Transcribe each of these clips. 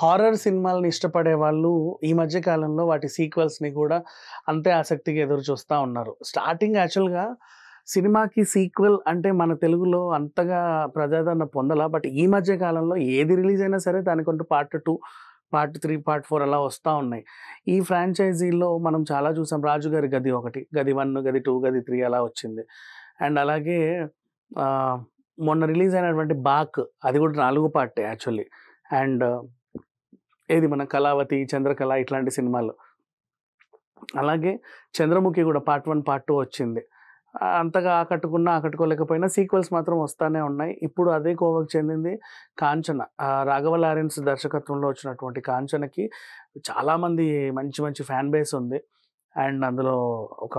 horror సినిమాలను ఇష్టపడే వాళ్ళు ఈ మధ్య కాలంలో వాటి సీక్వెల్స్ని కూడా అంతే ఆసక్తిగా ఎదురు చూస్తూ ఉన్నారు స్టార్టింగ్ యాక్చువల్గా సినిమాకి సీక్వెల్ అంటే మన తెలుగులో అంతగా ప్రజాదరణ పొందలా బట్ ఈ మధ్య కాలంలో ఏది రిలీజ్ అయినా సరే దానికంటూ part two part three part four అలా వస్తూ ఉన్నాయి ఈ ఫ్రాంచైజీలో మనం చాలా చూసాం రాజుగారి గది ఒకటి గది వన్ గది టూ గది త్రీ అలా వచ్చింది అండ్ అలాగే మొన్న రిలీజ్ అయినటువంటి బాక్ అది కూడా నాలుగు పార్టే యాక్చువల్లీ అండ్ ఏది మన కళావతి చంద్రకళ ఇట్లాంటి సినిమాలు అలాగే చంద్రముఖి కూడా పార్ట్ వన్ పార్ట్ టూ వచ్చింది అంతగా ఆకట్టుకున్నా ఆకట్టుకోలేకపోయినా సీక్వెల్స్ మాత్రం వస్తూనే ఉన్నాయి ఇప్పుడు అదే కోవకు చెందింది కాంచన రాఘవ లారెన్స్ దర్శకత్వంలో వచ్చినటువంటి కాంచనకి చాలామంది మంచి మంచి ఫ్యాన్ బేస్ ఉంది అండ్ అందులో ఒక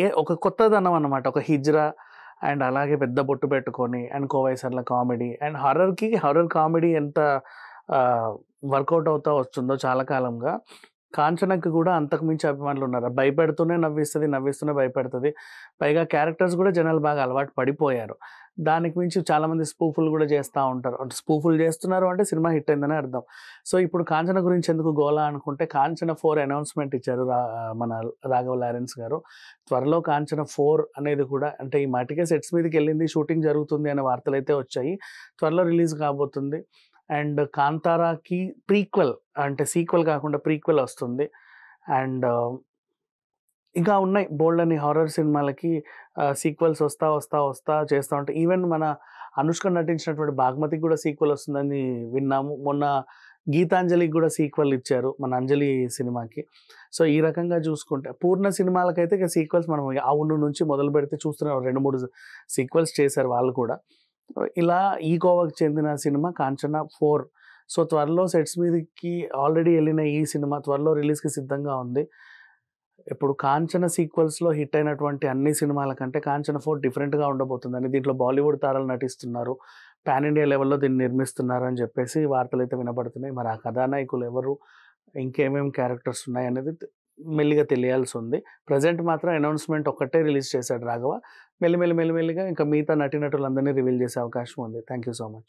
ఏ ఒక కొత్తదనం అనమాట ఒక హిజ్రా అండ్ అలాగే పెద్ద బొట్టు పెట్టుకొని అండ్ కోవైసర్ల కామెడీ అండ్ హర్రర్కి హర్రర్ కామెడీ ఎంత వర్కౌట్ అవుతా వస్తుందో చాలా కాలంగా కాంచనకి కూడా అంతకుమించి అభిమానులు ఉన్నారు భయపెడుతూనే నవ్విస్తుంది నవ్విస్తూనే భయపెడుతుంది పైగా క్యారెక్టర్స్ కూడా జనాలు బాగా అలవాటు పడిపోయారు దానికి మించి చాలామంది స్పూఫులు కూడా చేస్తూ ఉంటారు అంటే స్పూఫులు చేస్తున్నారు అంటే సినిమా హిట్ అయిందని అర్థం సో ఇప్పుడు కాంచన గురించి ఎందుకు గోలా అనుకుంటే కాంచన ఫోర్ అనౌన్స్మెంట్ ఇచ్చారు మన రాఘవ్ లారెన్స్ గారు త్వరలో కాంచన ఫోర్ అనేది కూడా అంటే ఈ మటికే సెట్స్ మీదకి వెళ్ళింది షూటింగ్ జరుగుతుంది అనే వార్తలు అయితే వచ్చాయి త్వరలో రిలీజ్ కాబోతుంది అండ్ కాంతారాకి ప్రీక్వెల్ అంటే సీక్వెల్ కాకుండా ప్రీక్వెల్ వస్తుంది అండ్ ఇంకా ఉన్నాయి బోల్డ్ అని హారర్ సినిమాలకి సీక్వెల్స్ వస్తా వస్తా వస్తా చేస్తూ ఉంటాయి ఈవెన్ మన అనుష్క నటించినటువంటి బాగ్మతికి కూడా సీక్వెల్ వస్తుందని విన్నాము మొన్న గీతాంజలికి కూడా సీక్వెల్ ఇచ్చారు మన అంజలి సినిమాకి సో ఈ రకంగా చూసుకుంటే పూర్ణ సినిమాలకైతే ఇక సీక్వెల్స్ మనం అవును నుంచి మొదలు పెడితే చూస్తున్నాం రెండు మూడు సీక్వెల్స్ చేశారు వాళ్ళు కూడా ఇలా ఈ కోవకు చెందిన సినిమా కాంచన ఫోర్ సో త్వరలో సెట్స్ మీదకి ఆల్రెడీ వెళ్ళిన ఈ సినిమా త్వరలో రిలీజ్కి సిద్ధంగా ఉంది ఇప్పుడు కాంచన సీక్వెల్స్లో హిట్ అయినటువంటి అన్ని సినిమాల కంటే కాంచన ఫోర్ డిఫరెంట్గా ఉండబోతుందని దీంట్లో బాలీవుడ్ తారలు నటిస్తున్నారు పాన్ ఇండియా లెవెల్లో దీన్ని నిర్మిస్తున్నారు అని చెప్పేసి వార్తలు అయితే వినబడుతున్నాయి మరి ఆ కథానాయకులు ఎవరు ఇంకేమేమి క్యారెక్టర్స్ ఉన్నాయి అనేది మెల్లిగా తెలియాల్సి ఉంది ప్రజెంట్ మాత్రం అనౌన్స్మెంట్ ఒక్కటే రిలీజ్ చేశాడు రాఘవ మెల్లిమెల్లి మెల్లిమెల్లిగా ఇంకా మిగతా అందరినీ రివీల్ చేసే అవకాశం ఉంది థ్యాంక్ యూ సో మచ్